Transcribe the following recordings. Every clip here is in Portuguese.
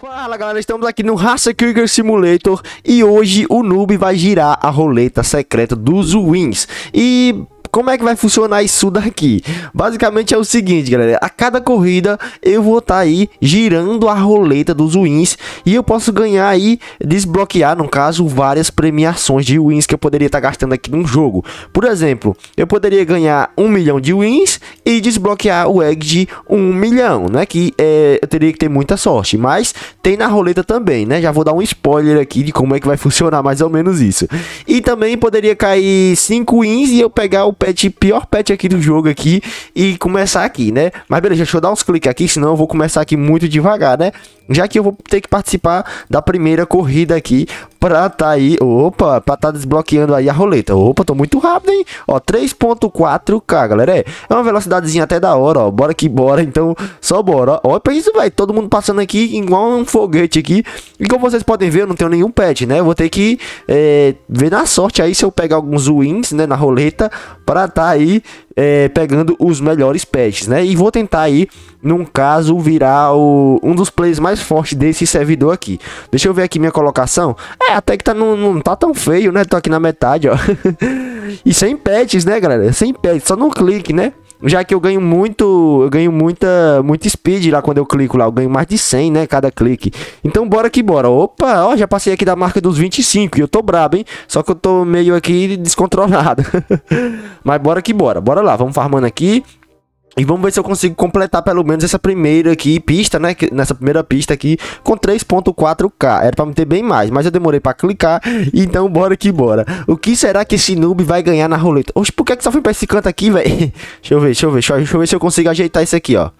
Fala galera, estamos aqui no Raça Krieger Simulator e hoje o noob vai girar a roleta secreta dos wins. E como é que vai funcionar isso daqui? Basicamente é o seguinte, galera. A cada corrida eu vou estar tá aí girando a roleta dos wins e eu posso ganhar aí, desbloquear, no caso, várias premiações de wins que eu poderia estar tá gastando aqui no jogo. Por exemplo, eu poderia ganhar um milhão de wins e desbloquear o egg de um milhão, né? Que é, eu teria que ter muita sorte, mas tem na roleta também, né? Já vou dar um spoiler aqui de como é que vai funcionar mais ou menos isso. E também poderia cair cinco wins e eu pegar o pet, pior pet aqui do jogo aqui e começar aqui, né? Mas beleza, deixa eu dar uns cliques aqui, senão eu vou começar aqui muito devagar, né? já que eu vou ter que participar da primeira corrida aqui pra tá aí, opa, pra tá desbloqueando aí a roleta. Opa, tô muito rápido, hein? Ó, 3.4K, galera, é, é uma velocidadezinha até da hora, ó, bora que bora, então só bora, ó, olha é isso, velho, todo mundo passando aqui igual um foguete aqui, e como vocês podem ver, eu não tenho nenhum pet, né, eu vou ter que é, ver na sorte aí se eu pegar alguns wins, né, na roleta, pra tá aí é, pegando os melhores patches, né? E vou tentar aí, num caso, virar o, um dos players mais fortes desse servidor aqui. Deixa eu ver aqui minha colocação. É, até que tá, não, não tá tão feio, né? Tô aqui na metade, ó. e sem patches, né, galera? Sem patches, só num clique, né? já que eu ganho muito, eu ganho muita, muito speed lá quando eu clico lá, eu ganho mais de 100, né, cada clique. Então bora que bora. Opa, ó, já passei aqui da marca dos 25 e eu tô brabo, hein? Só que eu tô meio aqui descontrolado. Mas bora que bora. Bora lá, vamos farmando aqui. E vamos ver se eu consigo completar pelo menos essa primeira aqui, pista, né? Nessa primeira pista aqui, com 3.4K. Era pra me ter bem mais, mas eu demorei pra clicar. Então, bora que bora. O que será que esse noob vai ganhar na roleta? Oxe, por que, é que só fui pra esse canto aqui, velho? Deixa eu ver, deixa eu ver. Deixa eu ver se eu consigo ajeitar isso aqui, ó.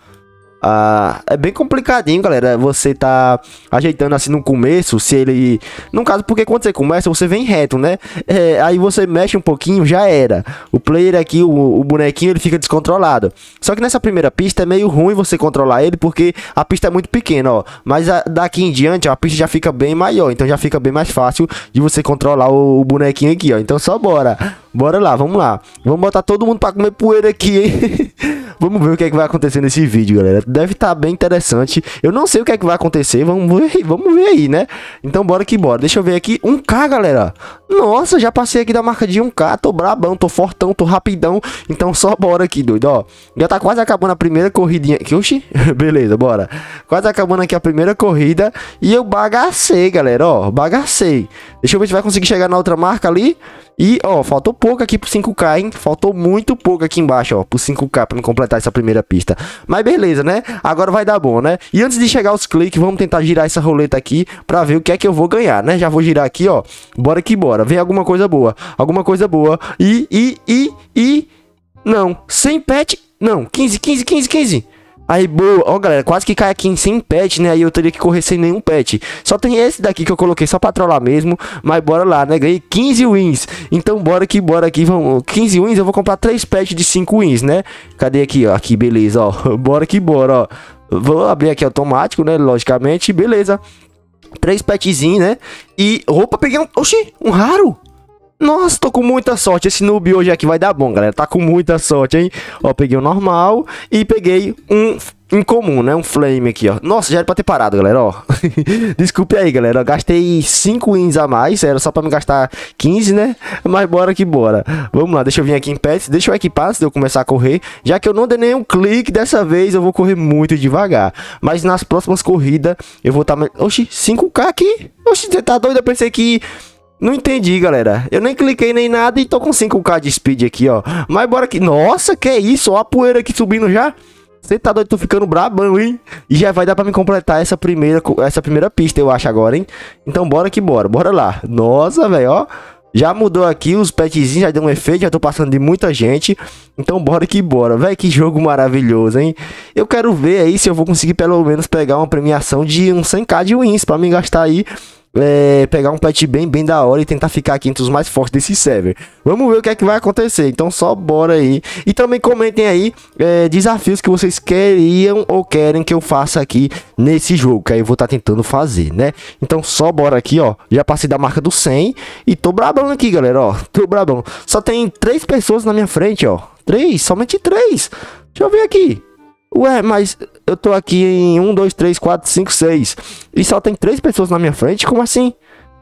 Ah, é bem complicadinho, galera. Você tá ajeitando assim no começo, se ele. No caso, porque quando você começa, você vem reto, né? É, aí você mexe um pouquinho, já era. O player aqui, o, o, bonequinho, ele fica descontrolado. Só que nessa primeira pista é meio ruim você controlar ele, porque a pista é muito pequena, ó. Mas a, daqui em diante, ó, a pista já fica bem maior, então já fica bem mais fácil de você controlar o, o bonequinho aqui, ó. Então só bora. Bora lá, vamos lá. Vamos botar todo mundo pra comer poeira aqui, hein? Vamos ver o que é que vai acontecer nesse vídeo, galera. Deve estar tá bem interessante. Eu não sei o que é que vai acontecer. Vamos ver, vamos ver aí, né? Então bora que bora. Deixa eu ver aqui. 1K, galera. Nossa, já passei aqui da marca de 1K. Tô brabão, tô fortão, tô rapidão. Então só bora aqui, doido. Ó, já tá quase acabando a primeira corridinha. aqui. Oxi, beleza, bora. Quase acabando aqui a primeira corrida. E eu bagacei, galera. Ó, bagacei. Deixa eu ver se vai conseguir chegar na outra marca ali. E, ó, faltou pouco aqui pro 5K, hein? Faltou muito pouco aqui embaixo, ó, pro 5K pra me completar essa primeira pista. Mas beleza, né? Agora vai dar bom, né? E antes de chegar aos cliques, vamos tentar girar essa roleta aqui pra ver o que é que eu vou ganhar, né? Já vou girar aqui, ó. Bora que bora. Vem alguma coisa boa. Alguma coisa boa. E, e, e, e... Não. Sem pet... Não. 15, 15, 15, 15. Aí, boa. Ó, galera, quase que cai aqui em 100 pet, né? Aí eu teria que correr sem nenhum pet. Só tem esse daqui que eu coloquei só pra trollar mesmo. Mas bora lá, né? Ganhei 15 wins. Então, bora que bora aqui. Vamos... 15 wins, eu vou comprar 3 pets de 5 wins, né? Cadê aqui, ó? Aqui, beleza, ó. bora que bora, ó. Vou abrir aqui automático, né? Logicamente, beleza. Três petzinhos, né? E roupa, peguei um... Oxi, um raro? Nossa, tô com muita sorte. Esse noob hoje aqui vai dar bom, galera. Tá com muita sorte, hein? Ó, peguei o normal e peguei um incomum, né? Um flame aqui, ó. Nossa, já era pra ter parado, galera, ó. Desculpe aí, galera. Eu gastei 5 wins a mais. Era só pra me gastar 15, né? Mas bora que bora. Vamos lá, deixa eu vir aqui em pets. Deixa eu equipar antes de eu começar a correr. Já que eu não dei nenhum clique dessa vez, eu vou correr muito devagar. Mas nas próximas corridas, eu vou estar... Tá... Oxi, 5k aqui? Oxi, você tá doido? Eu pensei que... Não entendi, galera. Eu nem cliquei nem nada e tô com 5k de speed aqui, ó. Mas bora que, Nossa, que é isso? Ó a poeira aqui subindo já. Você tá doido, tô ficando brabão, hein? E já vai dar pra me completar essa primeira, essa primeira pista, eu acho, agora, hein? Então bora que bora, bora lá. Nossa, velho, ó. Já mudou aqui, os petzinhos já deu um efeito, já tô passando de muita gente. Então bora que bora, velho, que jogo maravilhoso, hein? Eu quero ver aí se eu vou conseguir pelo menos pegar uma premiação de uns 100k de wins pra me gastar aí é, pegar um pet bem, bem da hora e tentar ficar aqui entre os mais fortes desse server. Vamos ver o que é que vai acontecer, então só bora aí. E também comentem aí é, desafios que vocês queriam ou querem que eu faça aqui nesse jogo, que aí eu vou estar tá tentando fazer, né? Então só bora aqui, ó, já passei da marca do 100 e tô brabão aqui, galera, ó, tô brabão. Só tem três pessoas na minha frente, ó, três, somente três. Deixa eu ver aqui. Ué, mas eu tô aqui em 1, 2, 3, 4, 5, 6 e só tem 3 pessoas na minha frente? Como assim?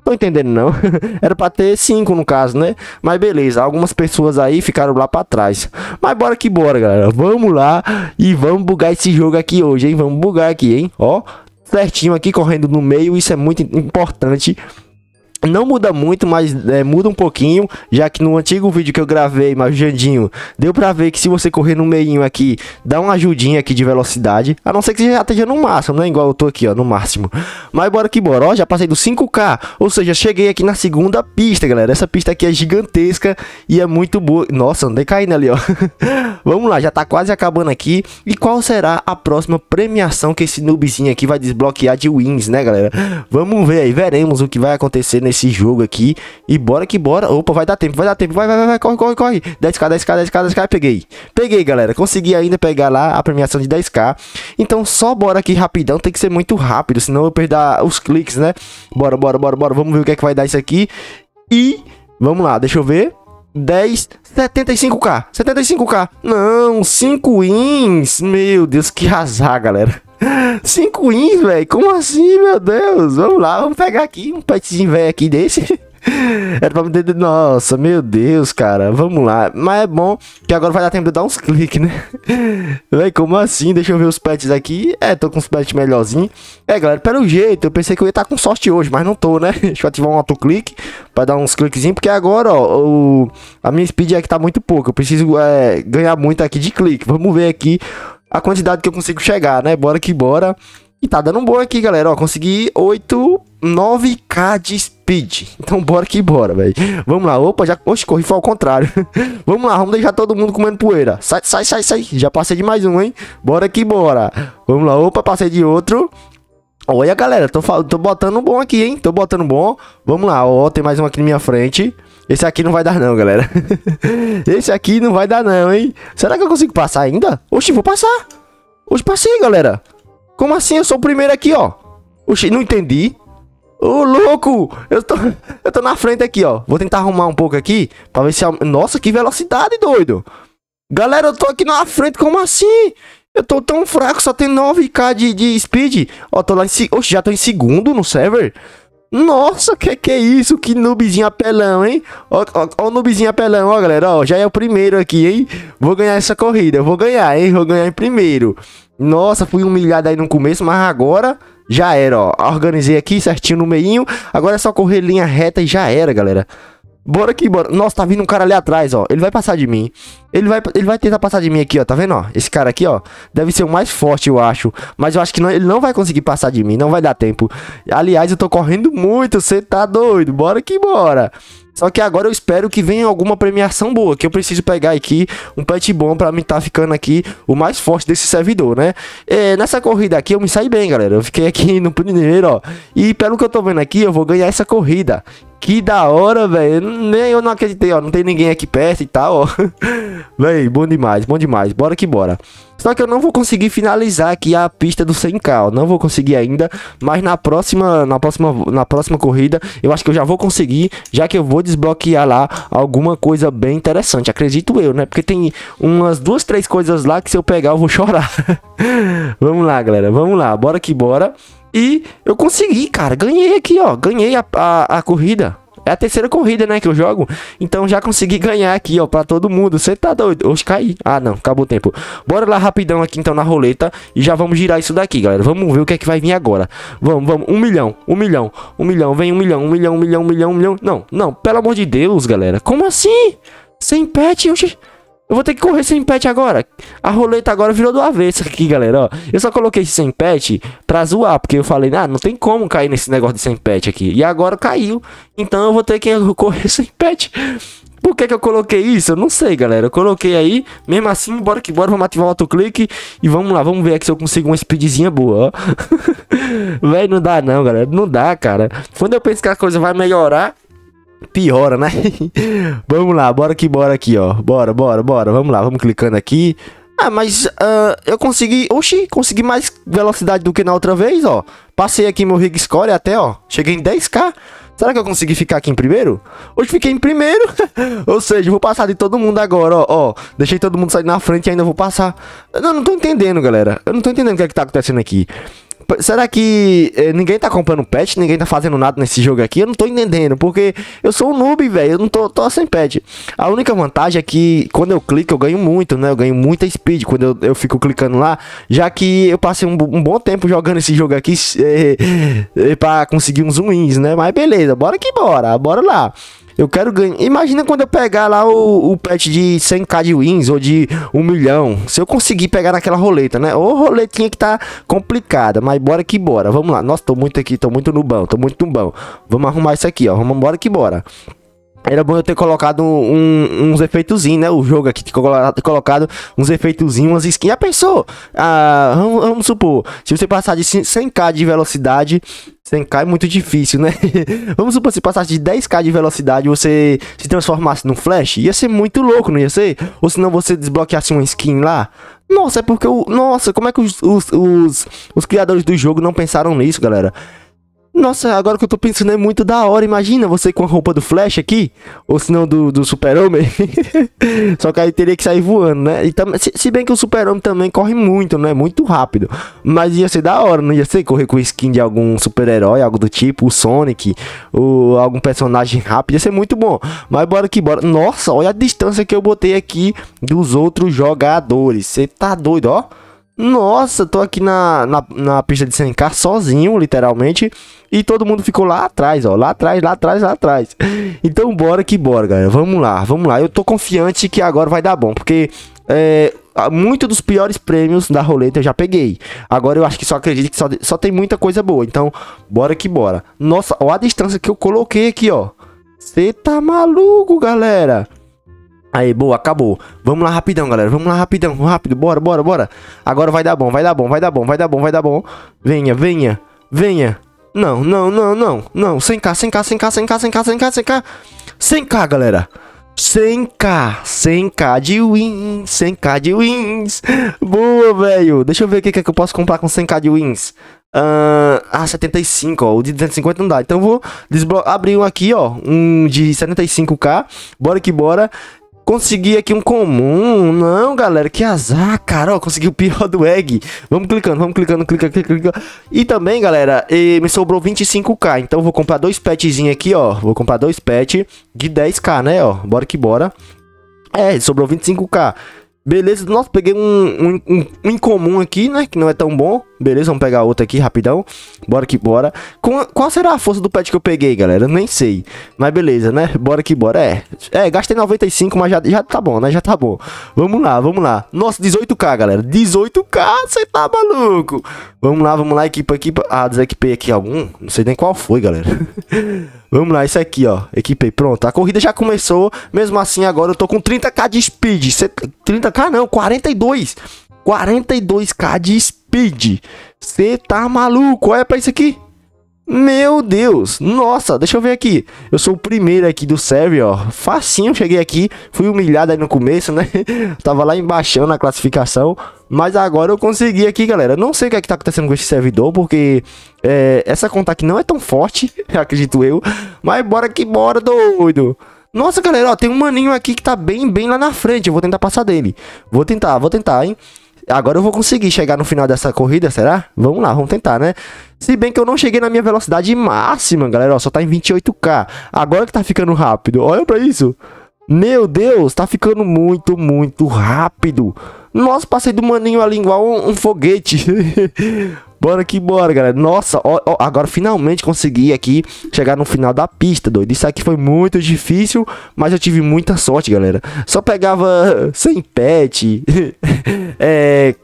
Tô entendendo não. Era pra ter 5 no caso, né? Mas beleza, algumas pessoas aí ficaram lá pra trás. Mas bora que bora, galera. Vamos lá e vamos bugar esse jogo aqui hoje, hein? Vamos bugar aqui, hein? Ó, certinho aqui, correndo no meio. Isso é muito importante não muda muito, mas é, muda um pouquinho, já que no antigo vídeo que eu gravei, mas Jandinho, deu pra ver que se você correr no meio aqui, dá uma ajudinha aqui de velocidade, a não ser que você já esteja no máximo, né? Igual eu tô aqui, ó, no máximo. Mas bora que bora, ó, já passei do 5K, ou seja, cheguei aqui na segunda pista, galera. Essa pista aqui é gigantesca e é muito boa. Nossa, andei caindo ali, ó. Vamos lá, já tá quase acabando aqui. E qual será a próxima premiação que esse noobzinho aqui vai desbloquear de wins, né, galera? Vamos ver aí, veremos o que vai acontecer nesse esse jogo aqui. E bora que bora. Opa, vai dar tempo, vai dar tempo. Vai, vai, vai, vai. corre, corre, corre. 10k, 10k, 10k, 10k. Peguei. Peguei, galera. Consegui ainda pegar lá a premiação de 10k. Então só bora aqui rapidão. Tem que ser muito rápido, senão eu perder os cliques, né? Bora, bora, bora, bora. Vamos ver o que é que vai dar isso aqui. E vamos lá, deixa eu ver. 10, 75k, 75k, não, 5 wins, meu Deus, que azar, galera. Cinco wins, velho. Como assim, meu Deus? Vamos lá, vamos pegar aqui um petzinho velho aqui desse. Era pra me ter. Nossa, meu Deus, cara. Vamos lá. Mas é bom que agora vai dar tempo de dar uns cliques, né? Véi, como assim? Deixa eu ver os pets aqui. É, tô com os pets melhorzinho. É, galera, pelo jeito, eu pensei que eu ia estar tá com sorte hoje, mas não tô, né? Deixa eu ativar um autoclique pra dar uns cliquezinhos. Porque agora, ó, o... a minha speed é que tá muito pouca. Eu preciso é, ganhar muito aqui de clique. Vamos ver aqui a quantidade que eu consigo chegar, né? Bora que bora. E tá dando um bom aqui, galera. Ó, consegui 8, 9k de speed. Então bora que bora, velho. Vamos lá. Opa, já... Oxe, corri foi ao contrário. vamos lá, vamos deixar todo mundo comendo poeira. Sai, sai, sai, sai. Já passei de mais um, hein? Bora que bora. Vamos lá. Opa, passei de outro. Olha, galera. Tô, fal... tô botando um bom aqui, hein? Tô botando bom. Vamos lá. Ó, tem mais um aqui na minha frente. Esse aqui não vai dar não, galera. Esse aqui não vai dar não, hein? Será que eu consigo passar ainda? Oxi, vou passar. Oxi, passei, galera. Como assim? Eu sou o primeiro aqui, ó. Oxi, não entendi. Ô, oh, louco! Eu tô, eu tô na frente aqui, ó. Vou tentar arrumar um pouco aqui pra ver se... Nossa, que velocidade, doido! Galera, eu tô aqui na frente, como assim? Eu tô tão fraco, só tem 9k de, de speed. Ó, tô lá em... Oxi, já tô em segundo no server. Nossa, que que é isso? Que noobzinho apelão, hein? Ó, ó, ó o noobzinho apelão, ó, galera. Ó, já é o primeiro aqui, hein? Vou ganhar essa corrida. Vou ganhar, hein? Vou ganhar em primeiro. Nossa, fui humilhado aí no começo, mas agora já era, ó. Organizei aqui certinho no meio, Agora é só correr linha reta e já era, galera. Bora aqui, bora. Nossa, tá vindo um cara ali atrás, ó. Ele vai passar de mim. Ele vai, ele vai tentar passar de mim aqui, ó. Tá vendo, ó? Esse cara aqui, ó. Deve ser o mais forte, eu acho. Mas eu acho que não, ele não vai conseguir passar de mim. Não vai dar tempo. Aliás, eu tô correndo muito. Você tá doido? Bora que bora. Só que agora eu espero que venha alguma premiação boa, que eu preciso pegar aqui um pet bom para mim estar tá ficando aqui o mais forte desse servidor, né? É, nessa corrida aqui eu me saí bem, galera. Eu fiquei aqui no primeiro, ó. E pelo que eu tô vendo aqui, eu vou ganhar essa corrida. Que da hora, velho. Nem eu não acreditei, ó. Não tem ninguém aqui perto e tal, ó. Véi, bom demais, bom demais. Bora que bora. Só que eu não vou conseguir finalizar aqui a pista do 100k, ó. não vou conseguir ainda, mas na próxima, na próxima, na próxima corrida, eu acho que eu já vou conseguir, já que eu vou desbloquear lá alguma coisa bem interessante, acredito eu, né? Porque tem umas duas, três coisas lá que se eu pegar eu vou chorar. vamos lá, galera, vamos lá, bora que bora. E eu consegui, cara, ganhei aqui, ó, ganhei a, a, a corrida. É a terceira corrida, né, que eu jogo. Então já consegui ganhar aqui, ó, pra todo mundo. Você tá doido? Hoje caí. Ah, não, acabou o tempo. Bora lá rapidão aqui, então, na roleta. E já vamos girar isso daqui, galera. Vamos ver o que é que vai vir agora. Vamos, vamos. Um milhão, um milhão, um milhão. Vem um milhão, um milhão, um milhão, um milhão, um milhão. Não, não, pelo amor de Deus, galera. Como assim? Sem pet, eu... Eu vou ter que correr sem pet agora. A roleta agora virou do avesso aqui, galera, ó. Eu só coloquei esse sem pet pra zoar, porque eu falei, ah, não tem como cair nesse negócio de sem pet aqui. E agora caiu. Então eu vou ter que correr sem pet. Por que, que eu coloquei isso? Eu não sei, galera. Eu coloquei aí, mesmo assim, bora que bora, vamos ativar o autoclique e vamos lá, vamos ver aqui se eu consigo uma speedzinha boa, ó. Véi, não dá não, galera. Não dá, cara. Quando eu penso que a coisa vai melhorar, piora, né? vamos lá, bora que bora aqui, ó. Bora, bora, bora. Vamos lá, vamos clicando aqui. Ah, mas uh, eu consegui... Oxi, consegui mais velocidade do que na outra vez, ó. Passei aqui meu rig score até, ó. Cheguei em 10k. Será que eu consegui ficar aqui em primeiro? Hoje fiquei em primeiro. Ou seja, vou passar de todo mundo agora, ó, ó, Deixei todo mundo sair na frente e ainda vou passar. Eu não, não tô entendendo, galera. Eu não tô entendendo o que é que tá acontecendo aqui. Será que eh, ninguém tá comprando pet? Ninguém tá fazendo nada nesse jogo aqui? Eu não tô entendendo, porque eu sou um noob, velho. Eu não tô, tô sem pet. A única vantagem é que quando eu clico eu ganho muito, né? Eu ganho muita speed quando eu, eu fico clicando lá. Já que eu passei um, um bom tempo jogando esse jogo aqui eh, eh, pra conseguir uns wins, né? Mas beleza, bora que bora. Bora lá. Eu quero ganhar. Imagina quando eu pegar lá o, o pet de 100k de wins ou de 1 milhão. Se eu conseguir pegar naquela roleta, né? Ou roletinha que tá complicada, mas bora que bora. Vamos lá. Nossa, tô muito aqui, tô muito no bom. tô muito no bom. Vamos arrumar isso aqui, ó. Vamos embora que bora. Era bom eu ter colocado um, uns efeitozinhos, né? O jogo aqui ter colocado uns efeitozinhos, umas skins. Já pensou? Ah, vamos, vamos, supor, se você passar de 100k de velocidade, 100k é muito difícil, né? vamos supor, se passasse de 10k de velocidade, você se transformasse num flash, ia ser muito louco, não ia ser? Ou se não você desbloqueasse uma skin lá, nossa, é porque o. Nossa, como é que os, os, os, os, criadores do jogo não pensaram nisso, galera? Nossa, agora que eu tô pensando é muito da hora. Imagina você com a roupa do Flash aqui, ou se não do, do Super-Homem. Só que aí teria que sair voando, né? E se, se bem que o Super-Homem também corre muito, né? Muito rápido. Mas ia ser da hora, não ia ser correr com skin de algum super-herói, algo do tipo, o Sonic, ou algum personagem rápido. Ia ser muito bom. Mas bora que bora. Nossa, olha a distância que eu botei aqui dos outros jogadores. Você tá doido, ó. Nossa, tô aqui na, na, na pista de 100k sozinho, literalmente. E todo mundo ficou lá atrás, ó. Lá atrás, lá atrás, lá atrás. Então, bora que bora, galera. Vamos lá, vamos lá. Eu tô confiante que agora vai dar bom, porque. É, muito dos piores prêmios da roleta eu já peguei. Agora eu acho que só acredito que só, só tem muita coisa boa. Então, bora que bora. Nossa, olha a distância que eu coloquei aqui, ó. Você tá maluco, galera? Aí, boa, acabou. Vamos lá rapidão, galera. Vamos lá rapidão, rápido. Bora, bora, bora. Agora vai dar bom, vai dar bom, vai dar bom, vai dar bom, vai dar bom. Venha, venha, venha. Não, não, não, não, não. 100k, 100k, 100k, 100k, 100k, 100k, 100k. 100k, galera. 100k, 100k de wins, 100k de wins. Boa, velho. Deixa eu ver o que, é que eu posso comprar com 100k de wins. Uh, ah, 75, ah, ó. O de 250 não dá. Então vou abrir um aqui, ó. Um de 75k. Bora que bora. Consegui aqui um comum. Não, galera, que azar, cara. Ó, consegui o pior do egg. Vamos clicando, vamos clicando, clica, clica, clica. E também, galera, e me sobrou 25k. Então vou comprar dois petzinhos aqui, ó. Vou comprar dois pets de 10k, né, ó. Bora que bora. É, sobrou 25k. Beleza, nossa, peguei um, um, um, um incomum aqui, né, que não é tão bom. Beleza, vamos pegar outra aqui rapidão. Bora que bora. qual será a força do pet que eu peguei, galera? Nem sei. Mas beleza, né? Bora que bora. É, é gastei 95, mas já, já tá bom, né? Já tá bom. Vamos lá, vamos lá. Nossa, 18k, galera. 18k, você tá maluco? Vamos lá, vamos lá, equipa, equipa. Ah, desequipei aqui algum. Não sei nem qual foi, galera. vamos lá, isso aqui, ó. Equipei, pronto. A corrida já começou. Mesmo assim, agora eu tô com 30k de speed. 30k não, 42. 42k de speed. Você tá maluco? Olha pra isso aqui. Meu Deus, nossa, deixa eu ver aqui. Eu sou o primeiro aqui do server, ó. Facinho, cheguei aqui, fui humilhado aí no começo, né? Tava lá embaixo na classificação, mas agora eu consegui aqui, galera. Não sei o que é que tá acontecendo com esse servidor, porque é, essa conta aqui não é tão forte, acredito eu. Mas bora que bora, doido. Nossa, galera, ó, tem um maninho aqui que tá bem, bem lá na frente. Eu vou tentar passar dele. Vou tentar, vou tentar, hein? Agora eu vou conseguir chegar no final dessa corrida, será? Vamos lá, vamos tentar, né? Se bem que eu não cheguei na minha velocidade máxima, galera. Ó, só tá em 28k. Agora que tá ficando rápido. Olha pra isso. Meu Deus, tá ficando muito, muito rápido. Nossa, passei do maninho ali igual um, um foguete. bora que bora, galera. Nossa, ó, ó, agora finalmente consegui aqui chegar no final da pista, doido. Isso aqui foi muito difícil, mas eu tive muita sorte, galera. Só pegava sem pet. é...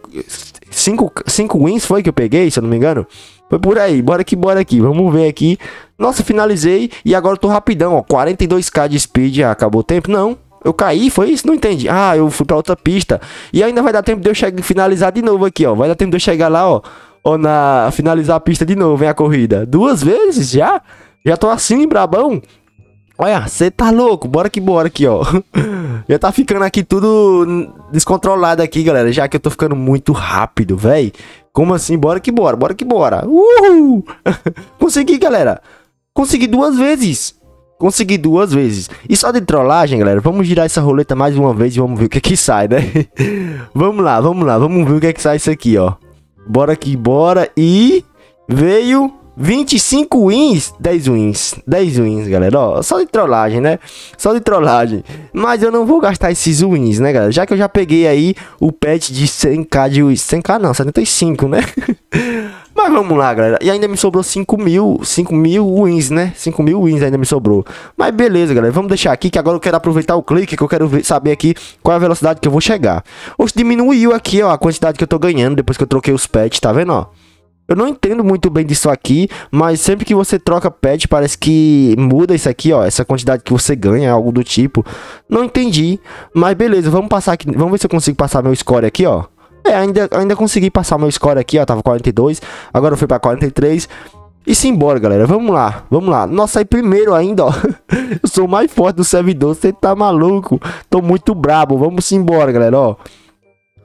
Cinco, cinco wins foi que eu peguei, se eu não me engano. Foi por aí, bora que bora aqui, vamos ver aqui. Nossa, finalizei e agora eu tô rapidão, ó, 42k de speed, ah, acabou o tempo? Não, eu caí, foi isso? Não entendi. Ah, eu fui pra outra pista. E ainda vai dar tempo de eu chegar, finalizar de novo aqui, ó. Vai dar tempo de eu chegar lá, ó. Ou na. Finalizar a pista de novo, hein, a corrida. Duas vezes já? Já tô assim, brabão. Olha, você tá louco, bora que bora aqui, ó. já tá ficando aqui tudo descontrolado aqui, galera, já que eu tô ficando muito rápido, velho. Como assim? Bora que bora, bora que bora. Uhul! Consegui, galera. Consegui duas vezes. Consegui duas vezes. E só de trollagem, galera, vamos girar essa roleta mais uma vez e vamos ver o que é que sai, né? vamos lá, vamos lá, vamos ver o que é que sai isso aqui, ó. Bora que bora e... Veio... 25 wins, 10 wins, 10 wins, galera, ó, só de trollagem, né, só de trollagem, mas eu não vou gastar esses wins, né, galera, já que eu já peguei aí o pet de 100k de wins, 100k não, 75, né, mas vamos lá, galera, e ainda me sobrou 5 mil, 5 mil wins, né, 5 mil wins ainda me sobrou, mas beleza, galera, vamos deixar aqui que agora eu quero aproveitar o clique, que eu quero ver, saber aqui qual é a velocidade que eu vou chegar, hoje diminuiu aqui, ó, a quantidade que eu tô ganhando depois que eu troquei os pets, tá vendo, ó, eu não entendo muito bem disso aqui, mas sempre que você troca pet, parece que muda isso aqui, ó. Essa quantidade que você ganha, algo do tipo. Não entendi, mas beleza, vamos passar aqui. Vamos ver se eu consigo passar meu score aqui, ó. É, ainda, ainda consegui passar meu score aqui, ó. Tava 42, agora eu fui pra 43. E simbora, galera. Vamos lá, vamos lá. Nossa, aí primeiro ainda, ó. eu sou mais forte do servidor, você tá maluco? Tô muito brabo. Vamos embora, galera, ó.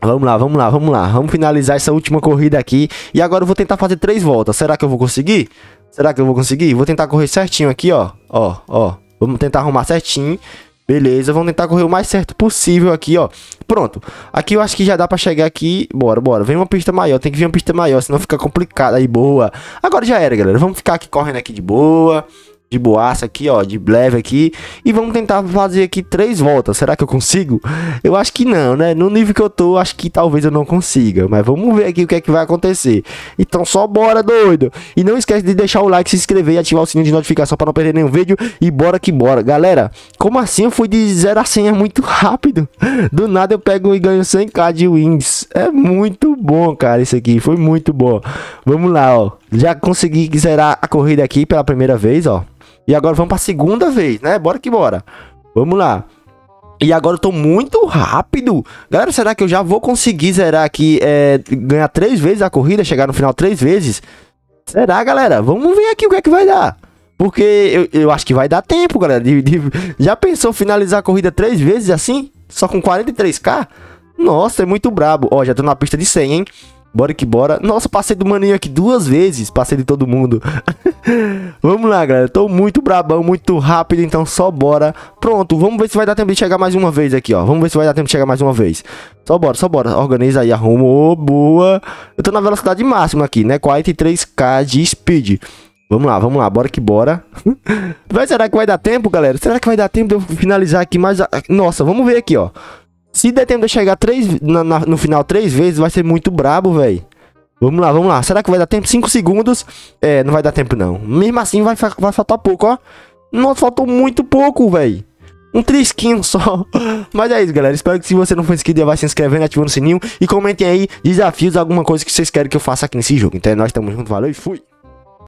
Vamos lá, vamos lá, vamos lá. Vamos finalizar essa última corrida aqui. E agora eu vou tentar fazer três voltas. Será que eu vou conseguir? Será que eu vou conseguir? Vou tentar correr certinho aqui, ó. Ó, ó. Vamos tentar arrumar certinho. Beleza, vamos tentar correr o mais certo possível aqui, ó. Pronto. Aqui eu acho que já dá pra chegar aqui. Bora, bora. Vem uma pista maior. Tem que vir uma pista maior, senão fica complicado. Aí, boa. Agora já era, galera. Vamos ficar aqui correndo aqui de boa de boaça aqui, ó, de leve aqui. E vamos tentar fazer aqui três voltas. Será que eu consigo? Eu acho que não, né? No nível que eu tô, acho que talvez eu não consiga. Mas vamos ver aqui o que é que vai acontecer. Então só bora, doido! E não esquece de deixar o like, se inscrever e ativar o sininho de notificação para não perder nenhum vídeo. E bora que bora. Galera, como assim eu fui de 0 a 100 é muito rápido? Do nada eu pego e ganho 100k de wins. É muito bom, cara, isso aqui. Foi muito bom. Vamos lá, ó. Já consegui zerar a corrida aqui pela primeira vez, ó. E agora vamos pra segunda vez, né? Bora que bora. Vamos lá. E agora eu tô muito rápido. Galera, será que eu já vou conseguir zerar aqui, é, ganhar três vezes a corrida, chegar no final três vezes? Será, galera? Vamos ver aqui o que é que vai dar. Porque eu, eu acho que vai dar tempo, galera. De, de... Já pensou finalizar a corrida três vezes assim? Só com 43k? Nossa, é muito brabo. Ó, já tô na pista de 100, hein? Bora que bora. Nossa, passei do maninho aqui duas vezes. Passei de todo mundo. vamos lá, galera. Tô muito brabão, muito rápido. Então só bora. Pronto, vamos ver se vai dar tempo de chegar mais uma vez aqui, ó. Vamos ver se vai dar tempo de chegar mais uma vez. Só bora, só bora. Organiza aí, arrumou. Oh, boa. Eu tô na velocidade máxima aqui, né? 43k de speed. Vamos lá, vamos lá, bora que bora. vai, será que vai dar tempo, galera? Será que vai dar tempo de eu finalizar aqui mais... A... Nossa, vamos ver aqui, ó. Se der tempo de chegar três, na, na, no final três vezes, vai ser muito brabo, velho. Vamos lá, vamos lá. Será que vai dar tempo? Cinco segundos. É, não vai dar tempo, não. Mesmo assim, vai, vai faltar pouco, ó. Nossa, faltou muito pouco, velho. Um trisquinho só. Mas é isso, galera. Espero que se você não for inscrito, já vai se inscrevendo, ativando o sininho. E comentem aí desafios, alguma coisa que vocês querem que eu faça aqui nesse jogo. Então, é nós estamos juntos. Valeu e fui.